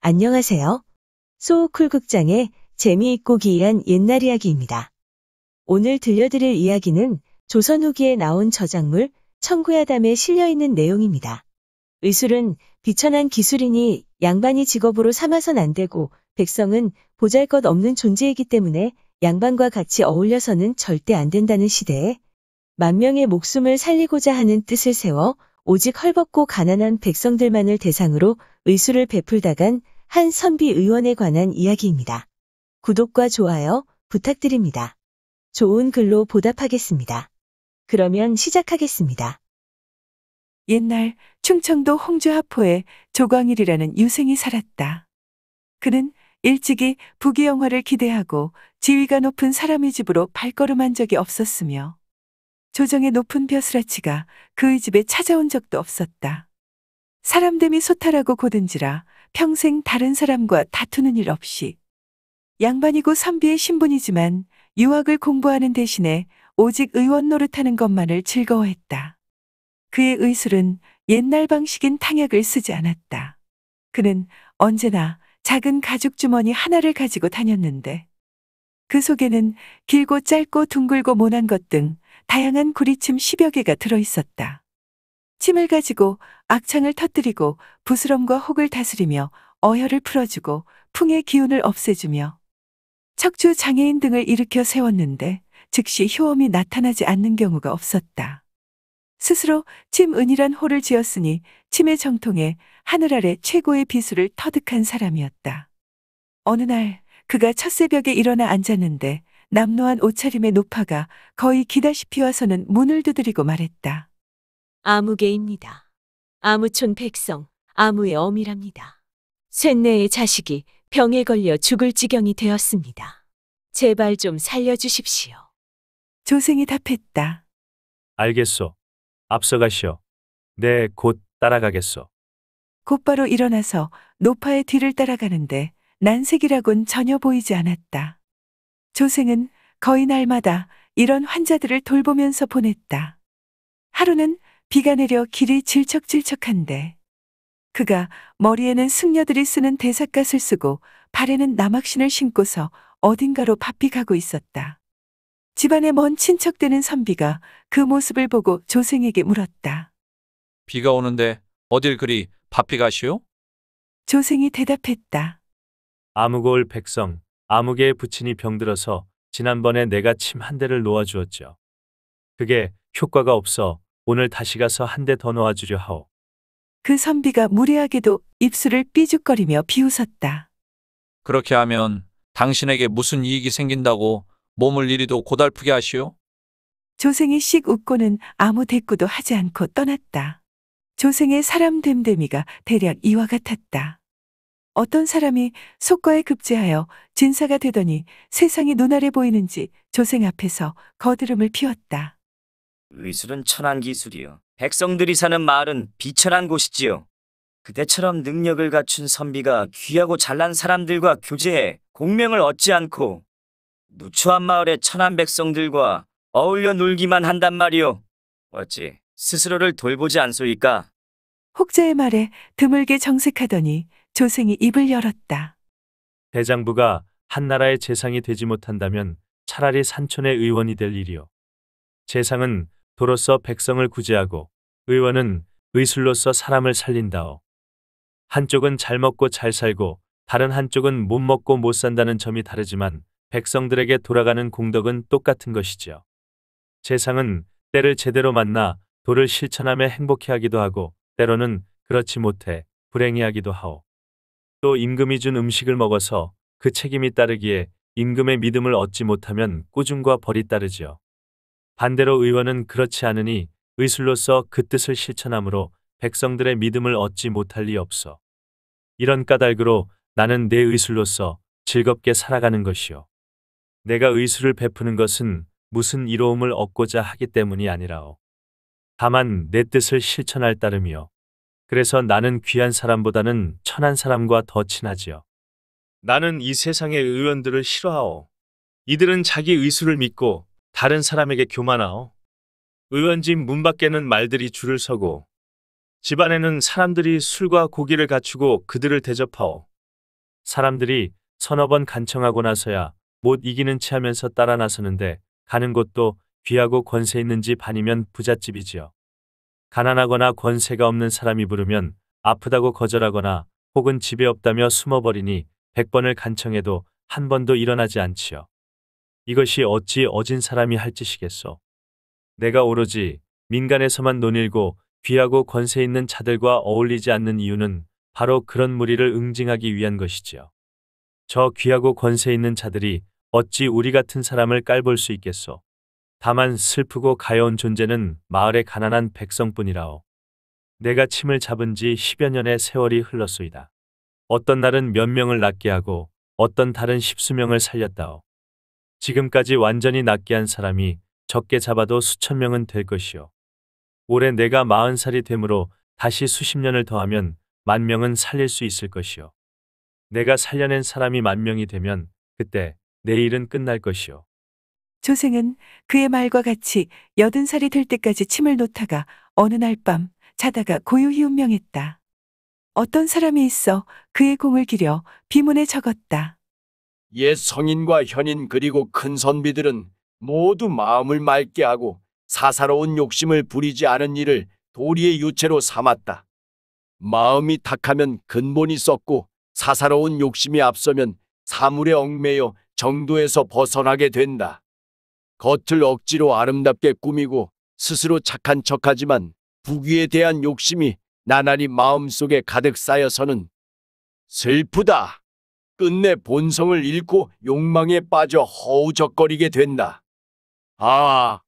안녕하세요. 소울쿨 극장의 재미있고 기이한 옛날 이야기입니다. 오늘 들려드릴 이야기는 조선 후기에 나온 저작물 청구야담에 실려있는 내용입니다. 의술은 비천한 기술이니 양반이 직업으로 삼아선 안 되고 백성은 보잘 것 없는 존재이기 때문에 양반과 같이 어울려서는 절대 안 된다는 시대에 만명의 목숨을 살리고자 하는 뜻을 세워 오직 헐벗고 가난한 백성들만을 대상으로 의수를 베풀다간 한 선비 의원에 관한 이야기입니다. 구독과 좋아요 부탁드립니다. 좋은 글로 보답하겠습니다. 그러면 시작하겠습니다. 옛날 충청도 홍주 하포에 조광일이라는 유생이 살았다. 그는 일찍이 부귀영화를 기대하고 지위가 높은 사람의 집으로 발걸음한 적이 없었으며 조정의 높은 벼슬아치가 그의 집에 찾아온 적도 없었다. 사람됨이 소탈하고 고든지라 평생 다른 사람과 다투는 일 없이 양반이고 선비의 신분이지만 유학을 공부하는 대신에 오직 의원 노릇하는 것만을 즐거워했다. 그의 의술은 옛날 방식인 탕약을 쓰지 않았다. 그는 언제나 작은 가죽 주머니 하나를 가지고 다녔는데 그 속에는 길고 짧고 둥글고 모난 것등 다양한 구리침 10여 개가 들어있었다. 침을 가지고 악창을 터뜨리고 부스럼과 혹을 다스리며 어혈을 풀어주고 풍의 기운을 없애주며 척추 장애인 등을 일으켜 세웠는데 즉시 효험이 나타나지 않는 경우가 없었다. 스스로 침은이란 호를 지었으니 침의 정통에 하늘 아래 최고의 비수를 터득한 사람이었다. 어느 날 그가 첫 새벽에 일어나 앉았는데 남노한 옷차림의 노파가 거의 기다시피 와서는 문을 두드리고 말했다. 아무개입니다. 아무촌 백성, 아무의 어미랍니다. 쇳내의 자식이 병에 걸려 죽을 지경이 되었습니다. 제발 좀 살려주십시오. 조생이 답했다. 알겠소. 앞서가시오. 네, 곧 따라가겠소. 곧바로 일어나서 노파의 뒤를 따라가는데 난색이라곤 전혀 보이지 않았다. 조생은 거의 날마다 이런 환자들을 돌보면서 보냈다. 하루는 비가 내려 길이 질척질척한데 그가 머리에는 승려들이 쓰는 대사갓을 쓰고 발에는 남학신을 신고서 어딘가로 바삐 가고 있었다. 집안의 먼 친척되는 선비가 그 모습을 보고 조생에게 물었다. 비가 오는데 어딜 그리 바삐 가시오? 조생이 대답했다. 아무골 백성 아무개의 부친이 병들어서 지난번에 내가 침 한 대를 놓아주었죠. 그게 효과가 없어 오늘 다시 가서 한 대 더 놓아주려 하오. 그 선비가 무례하게도 입술을 삐죽거리며 비웃었다. 그렇게 하면 당신에게 무슨 이익이 생긴다고 몸을 이리도 고달프게 하시오? 조생이 씩 웃고는 아무 대꾸도 하지 않고 떠났다. 조생의 사람 됨됨이가 대략 이와 같았다. 어떤 사람이 속과에 급제하여 진사가 되더니 세상이 눈알에 보이는지 조생 앞에서 거드름을 피웠다. 의술은 천한 기술이요. 백성들이 사는 마을은 비천한 곳이지요. 그대처럼 능력을 갖춘 선비가 귀하고 잘난 사람들과 교제해 공명을 얻지 않고 누추한 마을의 천한 백성들과 어울려 놀기만 한단 말이오 어찌 스스로를 돌보지 않소이까? 혹자의 말에 드물게 정색하더니 조승이 입을 열었다. 대장부가 한나라의 재상이 되지 못한다면 차라리 산촌의 의원이 될 일이요. 재상은 도로서 백성을 구제하고 의원은 의술로서 사람을 살린다오. 한쪽은 잘 먹고 잘 살고 다른 한쪽은 못 먹고 못 산다는 점이 다르지만 백성들에게 돌아가는 공덕은 똑같은 것이지요. 재상은 때를 제대로 만나 도를 실천함에 행복해하기도 하고 때로는 그렇지 못해 불행해하기도 하오. 또 임금이 준 음식을 먹어서 그 책임이 따르기에 임금의 믿음을 얻지 못하면 꾸중과 벌이 따르지요. 반대로 의원은 그렇지 않으니 의술로서 그 뜻을 실천함으로 백성들의 믿음을 얻지 못할 리 없어. 이런 까닭으로 나는 내 의술로서 즐겁게 살아가는 것이요. 내가 의술을 베푸는 것은 무슨 이로움을 얻고자 하기 때문이 아니라오. 다만 내 뜻을 실천할 따름이요. 그래서 나는 귀한 사람보다는 천한 사람과 더 친하지요. 나는 이 세상의 의원들을 싫어하오. 이들은 자기 의술을 믿고 다른 사람에게 교만하오. 의원집 문 밖에는 말들이 줄을 서고 집안에는 사람들이 술과 고기를 갖추고 그들을 대접하오. 사람들이 서너 번 간청하고 나서야 못 이기는 체하면서 따라 나서는데 가는 곳도 귀하고 권세 있는 집 아니면 부잣집이지요. 가난하거나 권세가 없는 사람이 부르면 아프다고 거절하거나 혹은 집에 없다며 숨어버리니 100번을 간청해도 한 번도 일어나지 않지요. 이것이 어찌 어진 사람이 할 짓이겠소. 내가 오로지 민간에서만 논일고 귀하고 권세 있는 자들과 어울리지 않는 이유는 바로 그런 무리를 응징하기 위한 것이지요. 저 귀하고 권세 있는 자들이 어찌 우리 같은 사람을 깔볼 수 있겠소. 다만 슬프고 가여운 존재는 마을의 가난한 백성뿐이라오. 내가 침을 잡은 지 10여 년의 세월이 흘렀소이다. 어떤 날은 몇 명을 낫게 하고 어떤 달은 십수명을 살렸다오. 지금까지 완전히 낫게 한 사람이 적게 잡아도 수천 명은 될 것이오. 올해 내가 마흔 살이 되므로 다시 수십 년을 더하면 만 명은 살릴 수 있을 것이오 내가 살려낸 사람이 만 명이 되면 그때 내 일은 끝날 것이오 조생은 그의 말과 같이 여든 살이 될 때까지 침을 놓다가 어느 날 밤 자다가 고요히 운명했다. 어떤 사람이 있어 그의 공을 기려 비문에 적었다. 옛 성인과 현인 그리고 큰 선비들은 모두 마음을 맑게 하고 사사로운 욕심을 부리지 않은 일을 도리의 유체로 삼았다. 마음이 탁하면 근본이 썩고 사사로운 욕심이 앞서면 사물에 얽매여 정도에서 벗어나게 된다. 겉을 억지로 아름답게 꾸미고 스스로 착한 척하지만 부귀에 대한 욕심이 나날이 마음속에 가득 쌓여서는 슬프다. 끝내 본성을 잃고 욕망에 빠져 허우적거리게 된다. 아,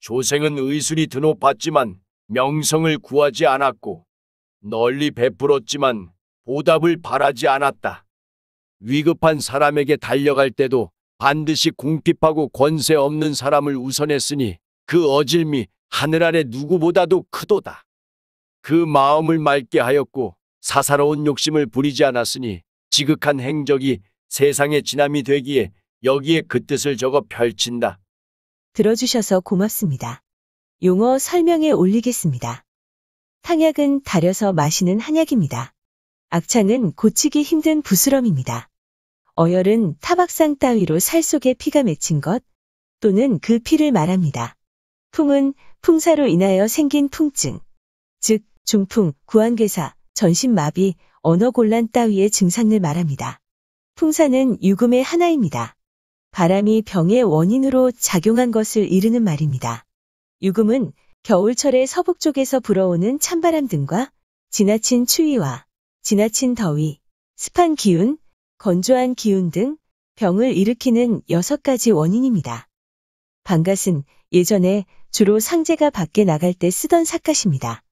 조생은 의술이 드높았지만 명성을 구하지 않았고 널리 베풀었지만 보답을 바라지 않았다. 위급한 사람에게 달려갈 때도 반드시 궁핍하고 권세 없는 사람을 우선했으니 그 어질미 하늘 아래 누구보다도 크도다. 그 마음을 맑게 하였고 사사로운 욕심을 부리지 않았으니 지극한 행적이 세상의 진함이 되기에 여기에 그 뜻을 적어 펼친다. 들어주셔서 고맙습니다. 용어 설명에 올리겠습니다. 탕약은 달여서 마시는 한약입니다. 악창은 고치기 힘든 부스럼입니다. 어혈은 타박상 따위로 살 속에 피가 맺힌 것 또는 그 피를 말합니다. 풍은 풍사로 인하여 생긴 풍증, 즉 중풍, 구안괴사, 전신마비, 언어곤란 따위의 증상을 말합니다. 풍사는 유금의 하나입니다. 바람이 병의 원인으로 작용한 것을 이르는 말입니다. 유금은 겨울철에 서북쪽에서 불어오는 찬바람 등과 지나친 추위와 지나친 더위, 습한 기운, 건조한 기운 등 병을 일으키는 6가지 원인입니다. 방갓은 예전에 주로 상제가 밖에 나갈 때 쓰던 삿갓입니다.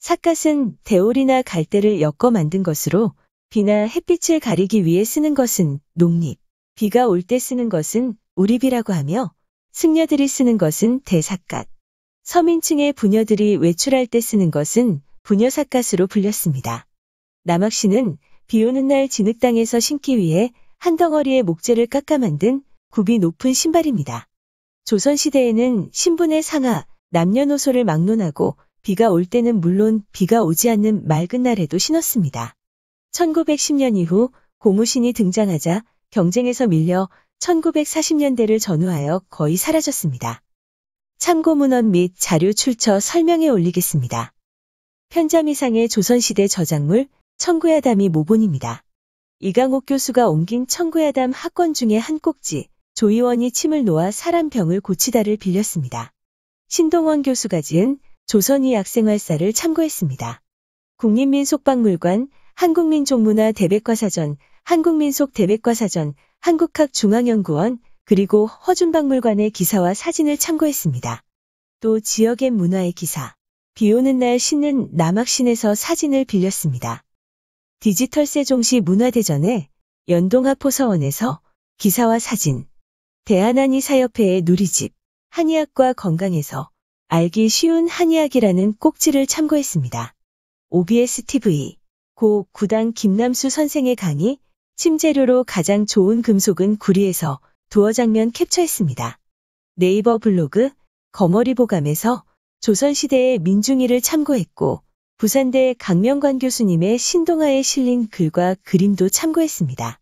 삿갓은 대오리나 갈대를 엮어 만든 것으로 비나 햇빛을 가리기 위해 쓰는 것은 농립, 비가 올 때 쓰는 것은 우립이라고 하며 승려들이 쓰는 것은 대삿갓, 서민층의 부녀들이 외출할 때 쓰는 것은 부녀삿갓으로 불렸습니다. 남학씨는 비 오는 날 진흙땅에서 심기 위해 한 덩어리의 목재를 깎아 만든 굽이 높은 신발입니다. 조선시대에는 신분의 상하, 남녀노소를 막론하고 비가 올 때는 물론 비가 오지 않는 맑은 날에도 신었습니다. 1910년 이후 고무신이 등장하자 경쟁에서 밀려 1940년대를 전후하여 거의 사라졌습니다. 참고문헌 및 자료 출처 설명에 올리겠습니다. 편자미상의 조선시대 저작물 청구야담이 모본입니다. 이강옥 교수가 옮긴 청구야담 학권 중에 한 꼭지, 조의원이 침을 놓아 사람 병을 고치다를 빌렸습니다. 신동원 교수가 지은 조선이 학생활사를 참고했습니다. 국립민속박물관, 한국민족문화 대백과사전, 한국민속 대백과사전, 한국학중앙연구원, 그리고 허준박물관의 기사와 사진을 참고했습니다. 또 지역의 문화의 기사, 비 오는 날 신는 남학신에서 사진을 빌렸습니다. 디지털 세종시 문화대전에 연동합 포서원에서 기사와 사진, 대한한의 사협회의 누리집, 한의학과 건강에서 알기 쉬운 한의학이라는 꼭지를 참고했습니다. OBS TV 고 구당 김남수 선생의 강의 침재료로 가장 좋은 금속은 구리에서 두어 장면 캡처했습니다. 네이버 블로그 거머리 보감에서 조선시대의 민중이를 참고했고 부산대 강명관 교수님의 신동아에 실린 글과 그림도 참고했습니다.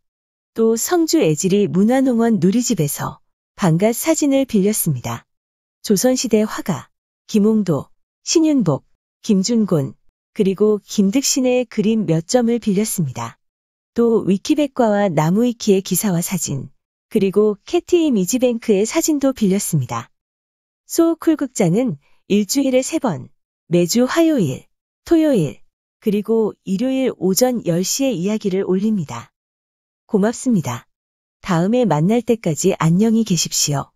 또 성주 애지리 문화농원 누리집에서 반갓 사진을 빌렸습니다. 조선시대 화가 김홍도, 신윤복, 김준곤, 그리고 김득신의 그림 몇 점을 빌렸습니다. 또 위키백과와 나무위키의 기사와 사진, 그리고 캐티 미지뱅크의 사진도 빌렸습니다. 소쿨 극장은 일주일에 세 번 매주 화요일, 토요일, 그리고 일요일 오전 10시에 이야기를 올립니다. 고맙습니다. 다음에 만날 때까지 안녕히 계십시오.